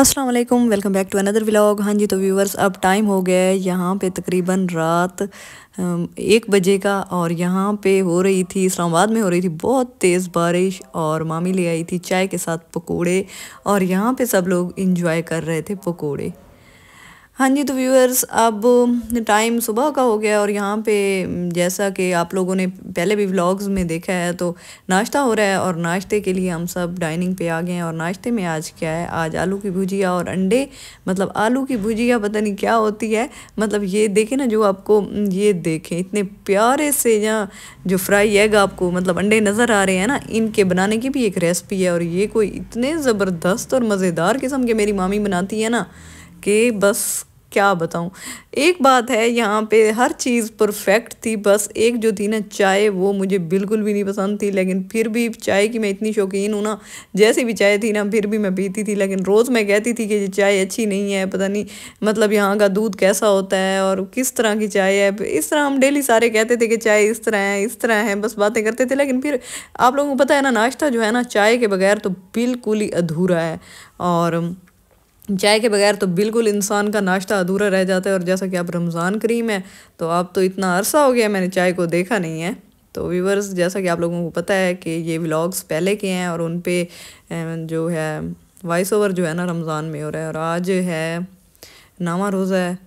अस्सलाम वालेकुम welcome back to another vlog हाँ जी तो व्यूवर्स अब टाइम हो गया है यहाँ पे तकरीबन रात एक बजे का और यहाँ पे हो रही थी इस्लामाबाद में हो रही थी बहुत तेज़ बारिश और मामी ले आई थी चाय के साथ पकोड़े और यहाँ पे सब लोग इंजॉय कर रहे थे पकोड़े हाँ जी तो व्यूअर्स अब टाइम सुबह का हो गया और यहाँ पे जैसा कि आप लोगों ने पहले भी व्लॉग्स में देखा है तो नाश्ता हो रहा है और नाश्ते के लिए हम सब डाइनिंग पे आ गए हैं और नाश्ते में आज क्या है आज आलू की भुजिया और अंडे मतलब आलू की भुजिया पता नहीं क्या होती है मतलब ये देखें ना जो आपको ये देखें इतने प्यारे से या जो फ्राई एग आपको मतलब अंडे नज़र आ रहे हैं ना इनके बनाने की भी एक रेसिपी है और ये कोई इतने ज़बरदस्त और मज़ेदार किस्म के मेरी मामी बनाती है ना के बस क्या बताऊं एक बात है यहाँ पे हर चीज़ परफेक्ट थी बस एक जो थी ना चाय वो मुझे बिल्कुल भी नहीं पसंद थी लेकिन फिर भी चाय की मैं इतनी शौकीन हूँ ना जैसे भी चाय थी ना फिर भी मैं पीती थी लेकिन रोज़ मैं कहती थी कि ये चाय अच्छी नहीं है पता नहीं मतलब यहाँ का दूध कैसा होता है और किस तरह की चाय है इस तरह हम डेली सारे कहते थे कि चाय इस तरह है इस तरह है बस बातें करते थे लेकिन फिर आप लोगों को पता है ना नाश्ता जो है ना चाय के बगैर तो बिल्कुल ही अधूरा है और चाय के बगैर तो बिल्कुल इंसान का नाश्ता अधूरा रह जाता है और जैसा कि आप रमज़ान करीम है तो आप तो इतना अरसा हो गया मैंने चाय को देखा नहीं है तो व्यूवर्स जैसा कि आप लोगों को पता है कि ये व्लॉग्स पहले के हैं और उन पर जो है वॉइस ओवर जो है ना रमज़ान में हो रहा है और आज है नामा रोज़ा है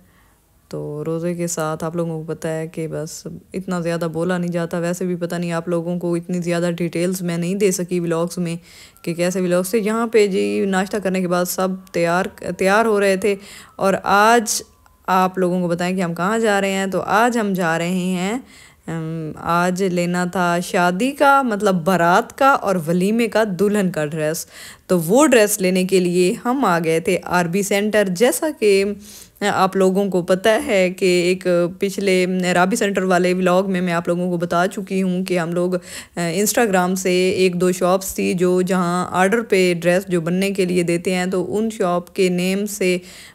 तो रोज़े के साथ आप लोगों को पता है कि बस इतना ज़्यादा बोला नहीं जाता वैसे भी पता नहीं आप लोगों को इतनी ज़्यादा डिटेल्स मैं नहीं दे सकी व्लॉग्स में कि कैसे व्लॉग्स थे यहाँ पे जी नाश्ता करने के बाद सब तैयार तैयार हो रहे थे और आज आप लोगों को बताएं कि हम कहाँ जा रहे हैं तो आज हम जा रहे हैं आज लेना था शादी का मतलब बारात का और वलीमे का दुल्हन का ड्रेस तो वो ड्रेस लेने के लिए हम आ गए थे आरबी सेंटर जैसा कि आप लोगों को पता है कि एक पिछले राबी सेंटर वाले व्लॉग में मैं आप लोगों को बता चुकी हूँ कि हम लोग इंस्टाग्राम से एक दो शॉप्स थी जो जहाँ आर्डर पे ड्रेस जो बनने के लिए देते हैं तो उन शॉप के नेम से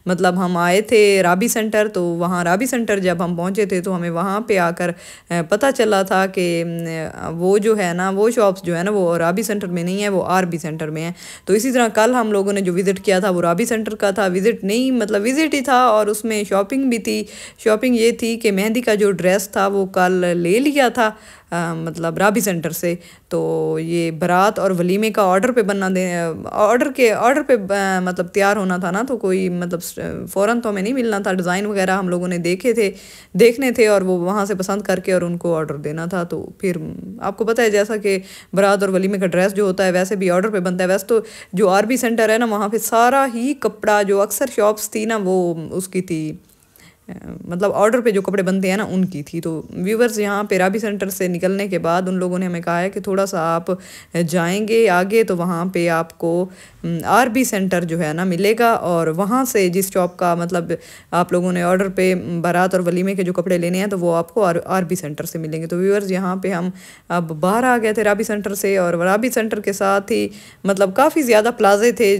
मतलब हम आए थे राबी सेंटर तो वहाँ राबी सेंटर जब हम पहुँचे थे तो हमें वहाँ पर आकर पता चला था कि वो जो है ना वो शॉप्स जो है ना वो राबी सेंटर में नहीं है वो आर सेंटर में है तो इसी तरह कल हम लोगों ने जो विज़िट किया था वो राबी सेंटर का था विज़िट नहीं मतलब विज़िट ही था और उसमें शॉपिंग भी थी शॉपिंग ये थी कि मेहंदी का जो ड्रेस था वो कल ले लिया था मतलब राबी सेंटर से तो ये बारात और वलीमे का ऑर्डर पे बनना दे ऑर्डर के ऑर्डर पे मतलब तैयार होना था ना तो कोई मतलब फ़ौरन तो हमें नहीं मिलना था डिज़ाइन वगैरह हम लोगों ने देखे थे देखने थे और वो वहाँ से पसंद करके और उनको ऑर्डर देना था तो फिर आपको पता है जैसा कि बारात और वलीमे का ड्रेस जो होता है वैसे भी ऑर्डर पर बनता है वैसे तो जो आरबी सेंटर है ना वहाँ पर सारा ही कपड़ा जो अक्सर शॉप्स थी ना वो उसकी थी मतलब ऑर्डर पे जो कपड़े बनते हैं ना उनकी थी तो व्यूवर्स यहाँ राबी सेंटर से निकलने के बाद उन लोगों ने हमें कहा है कि थोड़ा सा आप जाएंगे आगे तो वहाँ पे आपको आरबी सेंटर जो है ना मिलेगा और वहाँ से जिस शॉप का मतलब आप लोगों ने ऑर्डर पे बारात और वलीमे के जो कपड़े लेने हैं तो वो आपको आर आरबी सेंटर से मिलेंगे तो व्यूवर्स यहाँ पर हम अब बाहर आ गए थे राबी सेंटर से और राबी सेंटर के साथ ही मतलब काफ़ी ज़्यादा प्लाजे थे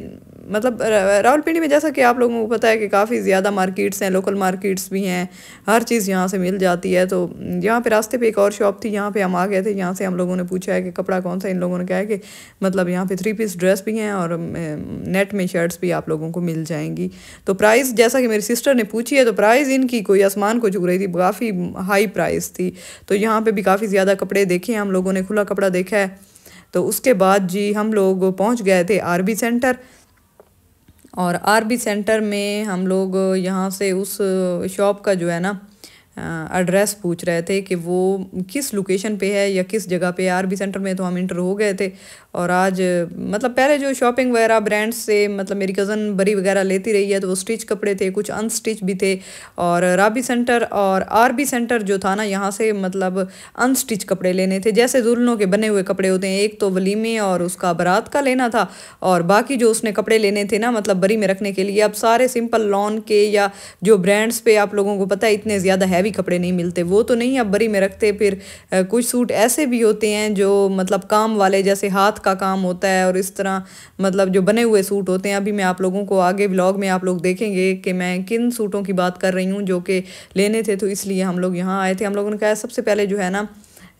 मतलब रावलपिंडी में जैसा कि आप लोगों को पता है कि काफ़ी ज़्यादा मार्केट्स हैं लोकल मार्केट्स भी हैं हर चीज़ यहाँ से मिल जाती है तो यहाँ पे रास्ते पे एक और शॉप थी यहाँ पे हम आ गए थे यहाँ से हम लोगों ने पूछा है कि कपड़ा कौन सा इन लोगों ने कहा है कि मतलब यहाँ पे थ्री पीस ड्रेस भी हैं और नेट में शर्ट्स भी आप लोगों को मिल जाएंगी तो प्राइस जैसा कि मेरी सिस्टर ने पूछी है तो प्राइस इनकी कोई आसमान को झुक रही थी काफ़ी हाई प्राइस थी तो यहाँ पर भी काफ़ी ज़्यादा कपड़े देखे हैं हम लोगों ने खुला कपड़ा देखा है तो उसके बाद जी हम लोग पहुँच गए थे आरबी सेंटर और आरबी सेंटर में हम लोग यहाँ से उस शॉप का जो है ना एड्रेस पूछ रहे थे कि वो किस लोकेशन पे है या किस जगह पे आर बी सेंटर में तो हम इंटर हो गए थे और आज मतलब पहले जो शॉपिंग वगैरह ब्रांड्स से मतलब मेरी कज़न बरी वगैरह लेती रही है तो वो स्टिच कपड़े थे कुछ अनस्टिच भी थे और राबी सेंटर और आरबी सेंटर जो था ना यहाँ से मतलब अनस्टिच कपड़े लेने थे जैसे दुल्हनों के बने हुए कपड़े होते हैं एक तो वलीमे और उसका बारात का लेना था और बाकी जो उसने कपड़े लेने थे ना मतलब बरी में रखने के लिए अब सारे सिंपल लॉन के या जो ब्रांड्स पर आप लोगों को पता है इतने ज़्यादा हैवी कपड़े नहीं मिलते वो तो नहीं अब बरी में रखते फिर कुछ सूट ऐसे भी होते हैं जो मतलब काम वाले जैसे हाथ का काम होता है और इस तरह मतलब जो बने हुए सूट होते हैं अभी मैं आप लोगों को आगे ब्लॉग में आप लोग देखेंगे कि मैं किन सूटों की बात कर रही हूँ जो कि लेने थे तो इसलिए हम लोग यहाँ आए थे हम लोगों ने कहा सबसे पहले जो है ना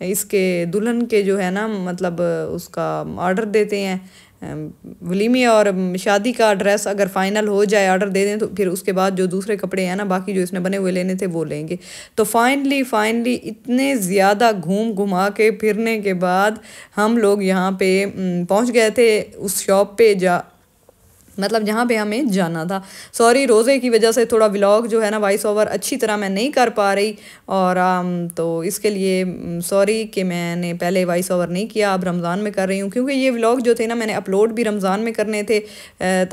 इसके दुल्हन के जो है ना मतलब उसका ऑर्डर देते हैं वलीमिया um, और um, शादी का ड्रेस अगर फाइनल हो जाए ऑर्डर दे दें तो फिर उसके बाद जो दूसरे कपड़े हैं ना बाकी जो इसने बने हुए लेने थे वो लेंगे तो फाइनली फाइनली इतने ज़्यादा घूम घुमा के फिरने के बाद हम लोग यहाँ पे um, पहुँच गए थे उस शॉप पे जा मतलब जहाँ पे हमें जाना था सॉरी रोज़े की वजह से थोड़ा व्लॉग जो है ना वॉइस ओवर अच्छी तरह मैं नहीं कर पा रही और um, तो इसके लिए सॉरी um, कि मैंने पहले वॉइस ओवर नहीं किया अब रमज़ान में कर रही हूँ क्योंकि ये व्लॉग जो थे ना मैंने अपलोड भी रमज़ान में करने थे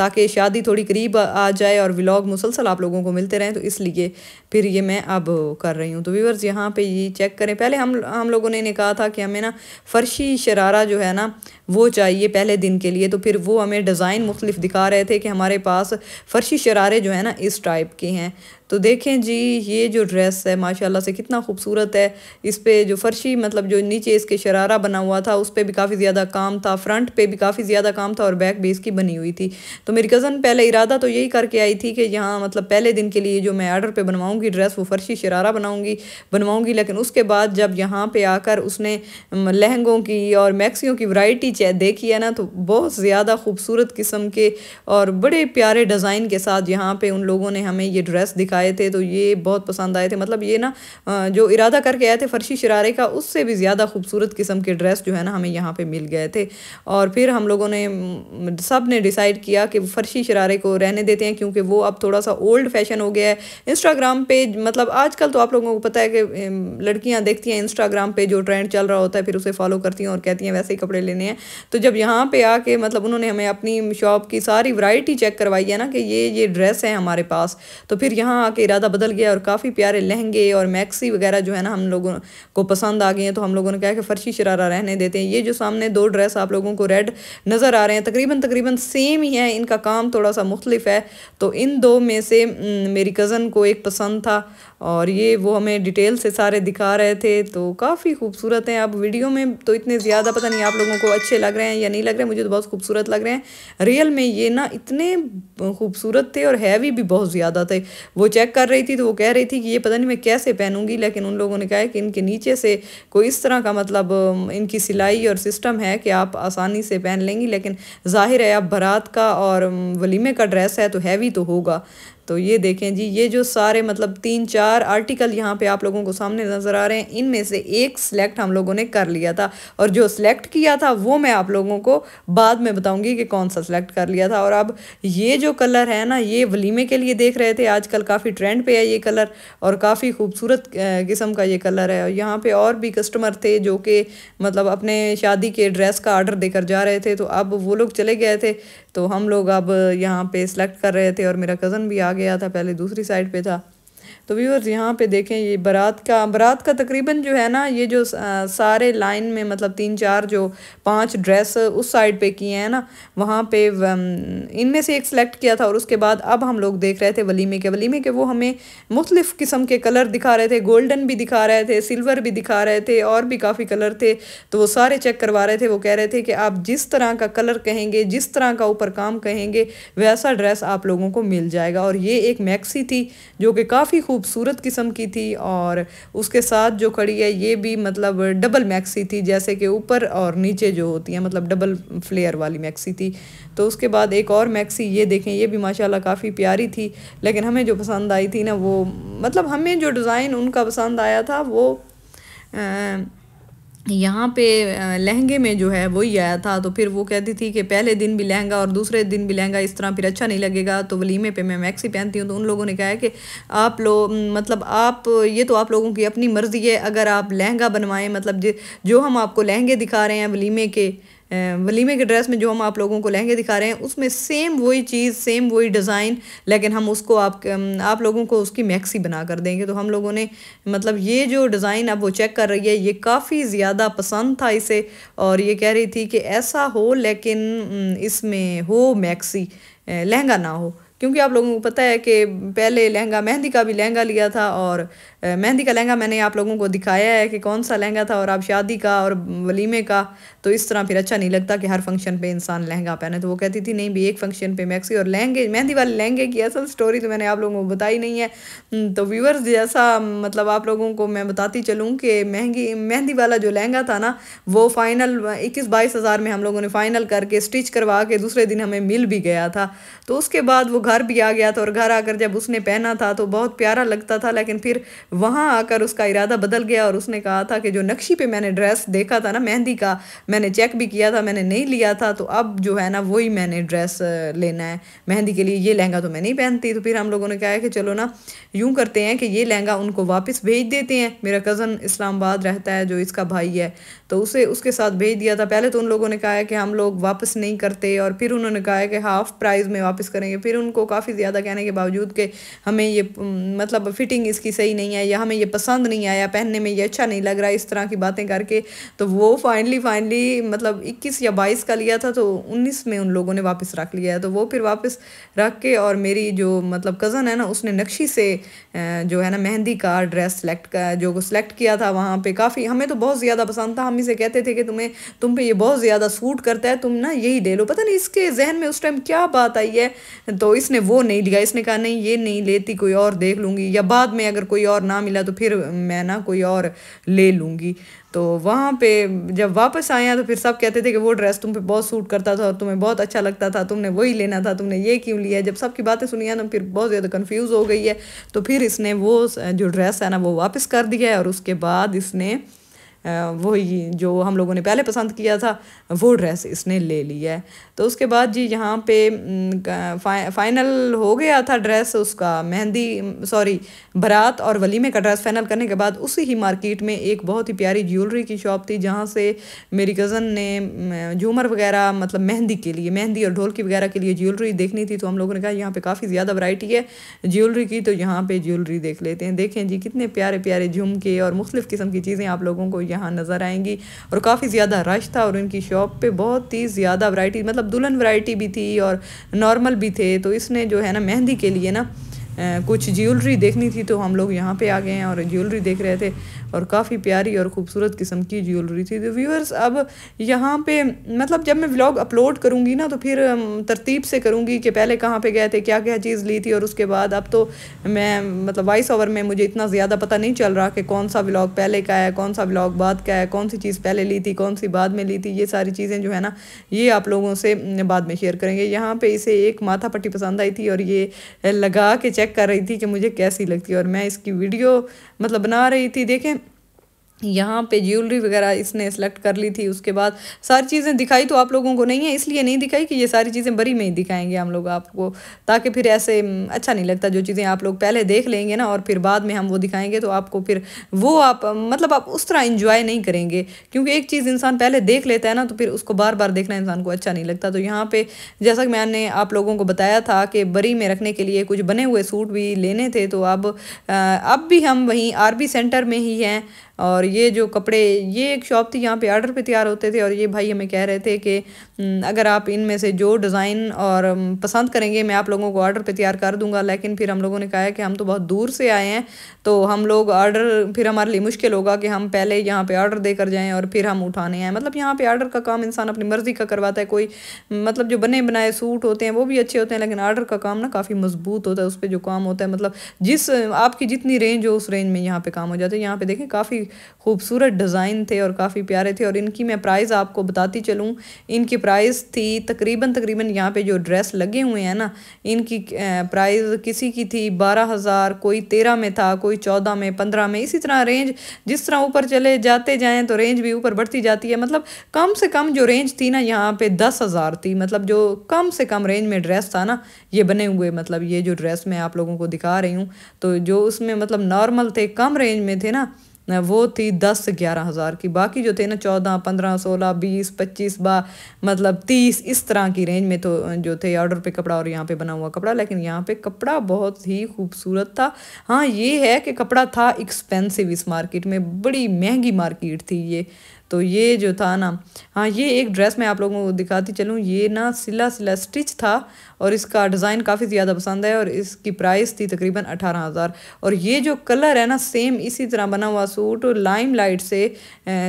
ताकि शादी थोड़ी करीब आ जाए और व्लॉग मुसलसल आप लोगों को मिलते रहें तो इसलिए फिर ये मैं अब कर रही हूँ तो व्यूवर्स यहाँ पर ये चेक करें पहले हम हम लोगों ने कहा था कि हमें ना फ़र्शी शरारा जो है ना वो चाहिए पहले दिन के लिए तो फिर वो हमें डिज़ाइन मुख्तलिफ दिखा रहे थे कि हमारे पास फर्शी शरारे जो है ना इस टाइप की हैं तो देखें जी ये जो ड्रेस है माशाल्लाह से कितना खूबसूरत है इस पर जो फर्शी मतलब जो नीचे इसके शरारा बना हुआ था उस पर भी काफ़ी ज़्यादा काम था फ्रंट पे भी काफ़ी ज़्यादा काम था और बैक भी इसकी बनी हुई थी तो मेरी कज़न पहले इरादा तो यही करके आई थी कि यहाँ मतलब पहले दिन के लिए जो मैं आर्डर पर बनवाऊँगी ड्रेस वो फर्शी शरारा बनाऊँगी बनवाऊँगी लेकिन उसके बाद जब यहाँ पर आकर उसने लहंगों की और मैक्सियों की वराइटी देखी है ना तो बहुत ज़्यादा खूबसूरत किस्म के और बड़े प्यारे डिज़ाइन के साथ यहाँ पर उन लोगों ने हमें ये ड्रेस दिखाई आए थे तो ये बहुत पसंद आए थे मतलब ये ना जो इरादा करके आए थे फर्शी शरारे का उससे भी ज़्यादा खूबसूरत किस्म के ड्रेस जो है ना हमें यहाँ पे मिल गए थे और फिर हम लोगों ने सब ने डिसाइड किया कि फर्शी शरारे को रहने देते हैं क्योंकि वो अब थोड़ा सा ओल्ड फैशन हो गया है इंस्टाग्राम पे मतलब आजकल तो आप लोगों को पता है कि लड़कियाँ देखती हैं इंस्टाग्राम पे जो ट्रेंड चल रहा होता है फिर उसे फॉलो करती हैं और कहती हैं वैसे ही कपड़े लेने हैं तो जब यहाँ पे आके मतलब उन्होंने हमें अपनी शॉप की सारी वराइटी चेक करवाई है ना कि ये ये ड्रेस है हमारे पास तो फिर यहाँ का इरादा बदल गया और काफ़ी प्यारे लहंगे और मैक्सी वगैरह जो है ना हम लोगों को पसंद आ गए हैं तो हम लोगों ने कहा कि फर्शी शरारा रहने देते हैं ये जो सामने दो ड्रेस आप लोगों को रेड नज़र आ रहे हैं तकरीबन तकरीबन सेम ही है इनका काम थोड़ा सा मुख्तलिफ है तो इन दो में से मेरी कज़न को एक पसंद था और ये वो हमें डिटेल से सारे दिखा रहे थे तो काफ़ी खूबसूरत हैं अब वीडियो में तो इतने ज़्यादा पता नहीं आप लोगों को अच्छे लग रहे हैं या नहीं लग रहे मुझे तो बहुत खूबसूरत लग रहे हैं रियल में ये ना इतने खूबसूरत थे और हैवी भी बहुत ज़्यादा थे वो चेक कर रही थी तो वो कह रही थी कि ये पता नहीं मैं कैसे पहनूंगी लेकिन उन लोगों ने कहा कि इनके नीचे से कोई इस तरह का मतलब इनकी सिलाई और सिस्टम है कि आप आसानी से पहन लेंगी लेकिन जाहिर है आप बारात का और वलीमे का ड्रेस है तो हैवी तो होगा तो ये देखें जी ये जो सारे मतलब तीन चार आर्टिकल यहाँ पे आप लोगों को सामने नज़र आ रहे हैं इनमें से एक सिलेक्ट हम लोगों ने कर लिया था और जो सिलेक्ट किया था वो मैं आप लोगों को बाद में बताऊंगी कि कौन सा सिलेक्ट कर लिया था और अब ये जो कलर है ना ये वलीमे के लिए देख रहे थे आजकल काफ़ी ट्रेंड पे है ये कलर और काफ़ी खूबसूरत किस्म का ये कलर है और यहाँ पे और भी कस्टमर थे जो कि मतलब अपने शादी के ड्रेस का आर्डर देकर जा रहे थे तो अब वो लोग चले गए थे तो हम लोग अब यहाँ पे सेलेक्ट कर रहे थे और मेरा कज़न भी आ गया था पहले दूसरी साइड पे था तो व्यूअर्स यहाँ पे देखें ये बारात का बारात का तकरीबन जो है ना ये जो सारे लाइन में मतलब तीन चार जो पांच ड्रेस उस साइड पे किए हैं ना वहाँ पे इनमें से एक सेलेक्ट किया था और उसके बाद अब हम लोग देख रहे थे वलीमे के वलीमे के वो हमें मुख्तलिफ़ किस्म के कलर दिखा रहे थे गोल्डन भी दिखा रहे थे सिल्वर भी दिखा रहे थे और भी काफ़ी कलर थे तो वो सारे चेक करवा रहे थे वो कह रहे थे कि आप जिस तरह का कलर कहेंगे जिस तरह का ऊपर काम कहेंगे वैसा ड्रेस आप लोगों को मिल जाएगा और ये एक मैक्सी थी जो कि काफ़ी खूबसूरत किस्म की थी और उसके साथ जो कड़ी है ये भी मतलब डबल मैक्सी थी जैसे कि ऊपर और नीचे जो होती है मतलब डबल फ्लेयर वाली मैक्सी थी तो उसके बाद एक और मैक्सी ये देखें ये भी माशाल्लाह काफ़ी प्यारी थी लेकिन हमें जो पसंद आई थी ना वो मतलब हमें जो डिज़ाइन उनका पसंद आया था वो आ, यहाँ पे लहंगे में जो है वही आया था तो फिर वो कहती थी कि पहले दिन भी लहंगा और दूसरे दिन भी लहंगा इस तरह फिर अच्छा नहीं लगेगा तो वलीमे पे मैं मैक्सी पहनती हूँ तो उन लोगों ने कहा है कि आप लोग मतलब आप ये तो आप लोगों की अपनी मर्ज़ी है अगर आप लहंगा बनवाएं मतलब जो हम आपको लहंगे दिखा रहे हैं वलीमे के वलीमे के ड्रेस में जो हम आप लोगों को लहंगे दिखा रहे हैं उसमें सेम वही चीज़ सेम वही डिज़ाइन लेकिन हम उसको आप आप लोगों को उसकी मैक्सी बना कर देंगे तो हम लोगों ने मतलब ये जो डिज़ाइन अब वो चेक कर रही है ये काफ़ी ज़्यादा पसंद था इसे और ये कह रही थी कि ऐसा हो लेकिन इसमें हो मैक्सी लहंगा ना हो क्योंकि आप लोगों को पता है कि पहले लहंगा मेहंदी का भी लहंगा लिया था और मेहंदी का लहंगा मैंने आप लोगों को दिखाया है कि कौन सा लहंगा था और आप शादी का और वलीमे का तो इस तरह फिर अच्छा नहीं लगता कि हर फंक्शन पे इंसान लहंगा पहने तो वो कहती थी नहीं भी एक फंक्शन पे मैक्सी और लहंगे मेहंदी वाले लहंगे की असल स्टोरी तो मैंने आप लोगों को बताई नहीं है हम्म, तो व्यूवर्स जैसा मतलब आप लोगों को मैं बताती चलूँ कि महंगी मेहंदी वाला जो लहंगा था ना वो फाइनल इक्कीस बाईस हज़ार में हम लोगों ने फाइनल करके स्टिच करवा के दूसरे दिन हमें मिल भी गया था तो उसके बाद वो घर भी आ गया था और घर आकर जब उसने पहना था तो बहुत प्यारा लगता था लेकिन फिर वहाँ आकर उसका इरादा बदल गया और उसने कहा था कि जो नक्शी पे मैंने ड्रेस देखा था ना मेहंदी का मैंने चेक भी किया था मैंने नहीं लिया था तो अब जो है ना वही मैंने ड्रेस लेना है मेहंदी के लिए ये लहंगा तो मैं नहीं पहनती तो फिर हम लोगों ने कहा कि चलो ना यूँ करते हैं कि ये लहंगा उनको वापस भेज देते हैं मेरा कज़न इस्लामाबाद रहता है जो इसका भाई है तो उसे उसके साथ भेज दिया था पहले तो उन लोगों ने कहा है कि हम लोग वापस नहीं करते और फिर उन्होंने कहा है कि हाफ़ प्राइस में वापस करेंगे फिर उनको काफ़ी ज़्यादा कहने के बावजूद कि हमें ये मतलब फिटिंग इसकी सही नहीं है है या हमें ये पसंद नहीं आया पहनने में ये अच्छा नहीं लग रहा इस तरह की बातें करके तो वो फाइनली फाइनली मतलब इक्कीस या बाईस का लिया था तो उन्नीस में उन लोगों ने वापस रख लिया तो वो फिर वापस रख के और मेरी जो मतलब कज़न है ना उसने नक्शी से जो है ना मेहंदी का ड्रेस सेलेक्ट का जो सेलेक्ट किया था वहाँ पर काफ़ी हमें तो बहुत ज़्यादा पसंद था हम इसे कहते थे कि तुम्हें तुम पर यह बहुत ज़्यादा सूट करता है तुम ना यही ले लो पता नहीं इसके जहन में उस टाइम क्या बात आई है तो इसने वो नहीं लिया इसने कहा नहीं ये नहीं लेती कोई और देख लूँगी या बाद में अगर कोई और ना मिला तो फिर मैं ना कोई और ले लूँगी तो वहाँ पे जब वापस आया तो फिर सब कहते थे कि वो ड्रेस तुम पे बहुत सूट करता था और तुम्हें बहुत अच्छा लगता था तुमने वही लेना था तुमने ये क्यों लिया जब सबकी बातें सुनी है ना फिर बहुत ज़्यादा कन्फ्यूज़ हो गई है तो फिर इसने वो जो ड्रेस है ना वो वापस कर दिया है और उसके बाद इसने वही जो हम लोगों ने पहले पसंद किया था वो ड्रेस इसने ले ली है तो उसके बाद जी यहाँ पे फाइनल हो गया था ड्रेस उसका मेहंदी सॉरी बारात और वलीमे का ड्रेस फाइनल करने के बाद उसी ही मार्केट में एक बहुत ही प्यारी ज्वेलरी की शॉप थी जहाँ से मेरी कज़न ने झूमर वगैरह मतलब मेहंदी के लिए मेहंदी और ढोलकी वगैरह के लिए ज्वेलरी देखनी थी तो हम लोगों ने कहा यहाँ पर काफ़ी ज़्यादा वराइटी है ज्वेलरी की तो यहाँ पर ज्वेलरी देख लेते हैं देखें जी कितने प्यारे प्यारे झुमके और मुख्तु किस्म की चीज़ें आप लोगों को यहाँ नज़र आएंगी और काफ़ी ज़्यादा रश था और उनकी शॉप पे बहुत ही ज़्यादा वैरायटी मतलब दुल्हन वैरायटी भी थी और नॉर्मल भी थे तो इसने जो है ना मेहंदी के लिए ना कुछ ज्वेलरी देखनी थी तो हम लोग यहाँ पे आ गए हैं और ज्वेलरी देख रहे थे और काफ़ी प्यारी और ख़ूबसूरत किस्म की ज्वेलरी थी तो व्यूअर्स अब यहाँ पे मतलब जब मैं व्लॉग अपलोड करूँगी ना तो फिर तरतीब से करूँगी कि पहले कहाँ पे गए थे क्या क्या चीज़ ली थी और उसके बाद अब तो मैं मतलब वॉइस ओवर में मुझे इतना ज़्यादा पता नहीं चल रहा कि कौन सा व्लॉग पहले का है कौन सा व्लॉग बाद का है कौन सी चीज़ पहले ली थी कौन सी बाद में ली थी ये सारी चीज़ें जो है ना ये आप लोगों से बाद में शेयर करेंगे यहाँ पर इसे एक माथा पट्टी पसंद आई थी और ये लगा के चेक कर रही थी कि मुझे कैसी लगती है और मैं इसकी वीडियो मतलब बना रही थी देखें यहाँ पे ज्वेलरी वगैरह इसने सेलेक्ट कर ली थी उसके बाद सारी चीज़ें दिखाई तो आप लोगों को नहीं है इसलिए नहीं दिखाई कि ये सारी चीज़ें बरी में ही दिखाएंगे हम लोग आपको ताकि फिर ऐसे हम्म, अच्छा नहीं लगता जो चीज़ें आप लोग पहले देख लेंगे ना और फिर बाद में हम वो दिखाएंगे तो आपको फिर वो आप मतलब आप उस तरह इंजॉय नहीं करेंगे क्योंकि एक चीज़ इंसान पहले देख लेता है ना तो फिर उसको बार बार देखना इंसान को अच्छा नहीं लगता तो यहाँ पर जैसा कि मैंने आप लोगों को बताया था कि बरी में रखने के लिए कुछ बने हुए सूट भी लेने थे तो अब अब भी हम वहीं आर सेंटर में ही हैं और ये जो कपड़े ये एक शॉप थी यहाँ पे आर्डर पे तैयार होते थे और ये भाई हमें कह रहे थे कि अगर आप इनमें से जो डिज़ाइन और पसंद करेंगे मैं आप लोगों को ऑर्डर पे तैयार कर दूंगा लेकिन फिर हम लोगों ने कहा है कि हम तो बहुत दूर से आए हैं तो हम लोग ऑर्डर फिर हमारे लिए मुश्किल होगा कि हम पहले यहाँ पर ऑर्डर दे कर जाएँ और फिर हम उठाने आएँ मतलब यहाँ पर आर्डर का काम इंसान अपनी मर्ज़ी का करवाता है कोई मतलब जो बने बनाए सूट होते हैं वो भी अच्छे होते हैं लेकिन ऑर्डर का काम ना काफ़ी मजबूत होता है उस पर जो काम होता है मतलब जिस आपकी जितनी रेंज हो उस रेंज में यहाँ पर काम हो जाता है यहाँ पर देखें काफ़ी काफ़ी खूबसूरत डिज़ाइन थे और काफ़ी प्यारे थे और इनकी मैं प्राइस आपको बताती चलूँ इनकी प्राइस थी तकरीबन तकरीबन यहाँ पे जो ड्रेस लगे हुए हैं ना इनकी प्राइस किसी की थी बारह हज़ार कोई तेरह में था कोई चौदह में पंद्रह में इसी तरह रेंज जिस तरह ऊपर चले जाते जाएँ तो रेंज भी ऊपर बढ़ती जाती है मतलब कम से कम जो रेंज थी ना यहाँ पे दस हज़ार थी मतलब जो कम से कम रेंज में ड्रेस था ना ये बने हुए मतलब ये जो ड्रेस मैं आप लोगों को दिखा रही हूँ तो जो उसमें मतलब नॉर्मल थे कम रेंज में थे ना वो थी दस से ग्यारह हज़ार की बाकी जो थे ना चौदह पंद्रह सोलह बीस पच्चीस बा मतलब तीस इस तरह की रेंज में तो जो थे ऑर्डर पे कपड़ा और यहाँ पे बना हुआ कपड़ा लेकिन यहाँ पे कपड़ा बहुत ही खूबसूरत था हाँ ये है कि कपड़ा था एक्सपेंसिव इस मार्केट में बड़ी महंगी मार्केट थी ये तो ये जो था ना हाँ ये एक ड्रेस मैं आप लोगों को दिखाती चलूँ ये ना सिला सिला स्टिच था और इसका डिज़ाइन काफ़ी ज़्यादा पसंद है और इसकी प्राइस थी तकरीबन अठारह हज़ार और ये जो कलर है ना सेम इसी तरह बना हुआ सूट लाइम लाइट से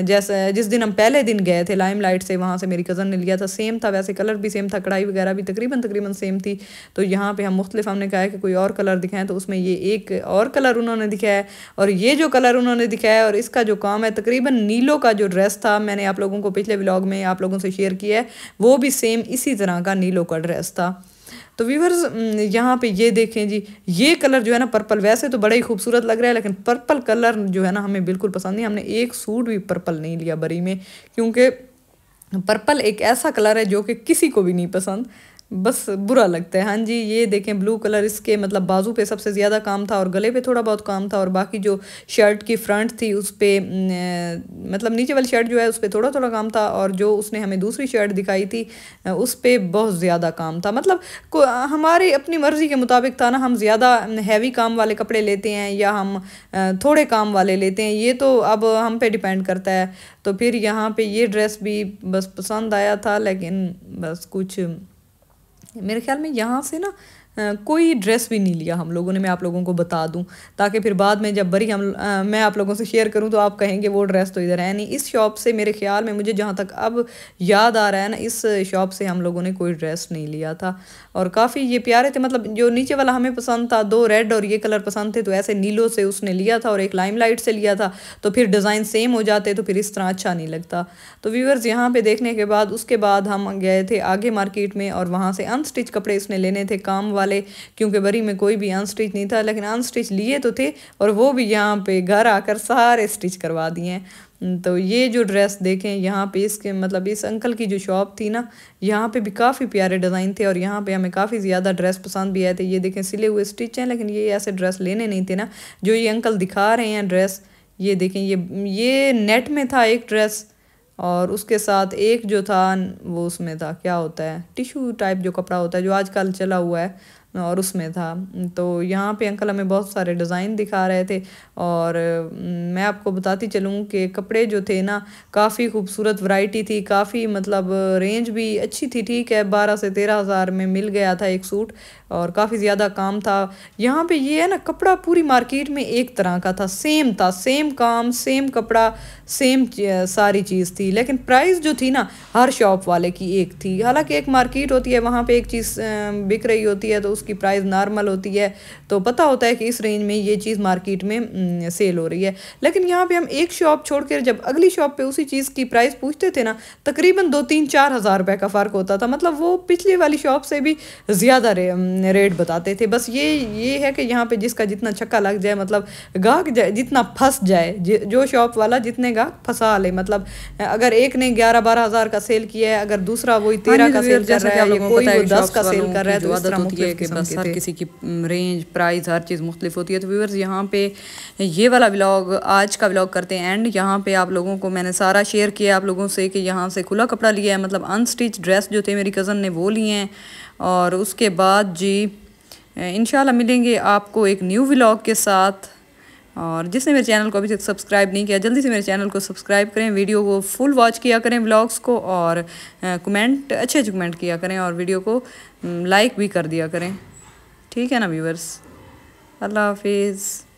जैसे जिस दिन हम पहले दिन गए थे लाइम लाइट से वहाँ से मेरी कज़न ने लिया था सेम था वैसे कलर भी सेम था कढ़ाई वगैरह भी तकरीबन तकरीबन सेम थी तो यहाँ पर हम मुख्तलिफ हमने कहा है कि कोई और कलर दिखाएं तो उसमें ये एक और कलर उन्होंने दिखाया है और ये जो कलर उन्होंने दिखाया है और इसका जो काम है तकरीबन नीलों का जो ड्रेस ड्रेस था मैंने आप लोगों को पिछले व्लॉग में आप लोगों से शेयर किया है वो भी सेम इसी तरह का नीलो का ड्रेस था तो व्यूवर्स यहाँ पे ये देखें जी ये कलर जो है ना पर्पल वैसे तो बड़ा ही खूबसूरत लग रहा है लेकिन पर्पल कलर जो है ना हमें बिल्कुल पसंद नहीं हमने एक सूट भी पर्पल नहीं लिया बरी में क्योंकि पर्पल एक ऐसा कलर है जो कि किसी को भी नहीं पसंद बस बुरा लगता है हाँ जी ये देखें ब्लू कलर इसके मतलब बाजू पे सबसे ज़्यादा काम था और गले पे थोड़ा बहुत काम था और बाकी जो शर्ट की फ्रंट थी उस पर मतलब नीचे वाली शर्ट जो है उस पर थोड़ा थोड़ा काम था और जो उसने हमें दूसरी शर्ट दिखाई थी उस पर बहुत ज़्यादा काम था मतलब को हमारे अपनी मर्ज़ी के मुताबिक था ना हम ज़्यादा हैवी काम वाले कपड़े लेते हैं या हम थोड़े काम वाले लेते हैं ये तो अब हम पे डिपेंड करता है तो फिर यहाँ पर ये ड्रेस भी बस पसंद आया था लेकिन बस कुछ मेरे ख्याल में यहाँ से ना कोई ड्रेस भी नहीं लिया हम लोगों ने मैं आप लोगों को बता दूं ताकि फिर बाद में जब बरी हम आ, मैं आप लोगों से शेयर करूं तो आप कहेंगे वो ड्रेस तो इधर है नहीं इस शॉप से मेरे ख्याल में मुझे जहाँ तक अब याद आ रहा है ना इस शॉप से हम लोगों ने कोई ड्रेस नहीं लिया था और काफ़ी ये प्यारे थे मतलब जो नीचे वाला हमें पसंद था दो रेड और ये कलर पसंद थे तो ऐसे नीलों से उसने लिया था और एक लाइम लाइट से लिया था तो फिर डिज़ाइन सेम हो जाते तो फिर इस तरह अच्छा नहीं लगता तो व्यूवर्स यहाँ पर देखने के बाद उसके बाद हम गए थे आगे मार्केट में और वहाँ से अनस्टिच कपड़े उसने लेने थे काम वाले क्योंकि बरी में कोई भी अनस्टिच नहीं था लेकिन अनस्टिच लिए तो थे और वो भी यहाँ पे घर आकर सारे स्टिच करवा दिए हैं हम्म, तो ये जो ड्रेस देखें यहाँ पे इसके मतलब इस अंकल की जो शॉप थी ना यहाँ पे भी काफ़ी प्यारे डिज़ाइन थे और यहाँ पे हमें काफ़ी ज़्यादा ड्रेस पसंद भी आए थे ये देखें सिले हुए स्टिच हैं लेकिन ये ऐसे ड्रेस लेने नहीं थे ना जो ये अंकल दिखा रहे हैं ड्रेस ये देखें ये ये नेट में था एक ड्रेस और उसके साथ एक जो था वो उसमें था क्या होता है टिश्यू टाइप जो कपड़ा होता है जो आजकल चला हुआ है और उसमें था तो यहाँ पे अंकल हमें बहुत सारे डिज़ाइन दिखा रहे थे और मैं आपको बताती चलूँ कि कपड़े जो थे ना काफ़ी खूबसूरत वैरायटी थी काफ़ी मतलब रेंज भी अच्छी थी ठीक है बारह से तेरह हज़ार में मिल गया था एक सूट और काफ़ी ज़्यादा काम था यहाँ पे ये है ना कपड़ा पूरी मार्केट में एक तरह का था सेम था सेम काम सेम कपड़ा सेम सारी चीज़ थी लेकिन प्राइस जो थी ना हर शॉप वाले की एक थी हालांकि एक मार्केट होती है वहाँ पे एक चीज़ बिक रही होती है तो उस उसकी प्राइस नॉर्मल होती है तो पता होता है कि इस रेंज में ये चीज़ मार्केट में सेल हो रही है लेकिन यहाँ पे हम एक शॉप छोड़ कर जब अगली शॉप पे उसी चीज़ की प्राइस पूछते थे ना तकरीबन दो तीन चार हज़ार रुपये का फ़र्क होता था मतलब वो पिछली वाली शॉप से भी ज़्यादा रे, रेट बताते थे बस ये ये है कि यहाँ पर जिसका जितना छक्का लग जाए मतलब गाहक जितना फंस जाए जो शॉप वाला जितने गाहक फंसा ले मतलब अगर एक ने ग्यारह बारह का सेल किया है अगर दूसरा वही हाँ तेरह का तो सेल कर रहा है कोई दस का सेल कर रहा है तो इस तरह के बस मतलब हर किसी की रेंज प्राइस हर चीज़ मुख्तलिफ होती है तो व्यूवर्स यहाँ पे ये वाला ब्लॉग आज का ब्लॉग करते हैं एंड यहाँ पे आप लोगों को मैंने सारा शेयर किया आप लोगों से कि यहाँ से खुला कपड़ा लिया है मतलब अनस्टिच ड्रेस जो थे मेरी कज़न ने वो लिए हैं और उसके बाद जी इन मिलेंगे आपको एक न्यू ब्लॉग के साथ और जिसने मेरे चैनल को अभी तक सब्सक्राइब नहीं किया जल्दी से मेरे चैनल को सब्सक्राइब करें वीडियो को फुल वॉच किया करें ब्लॉग्स को और कमेंट अच्छे अच्छे कमेंट किया करें और वीडियो को लाइक भी कर दिया करें ठीक है ना व्यूवर्स अल्लाह हाफिज़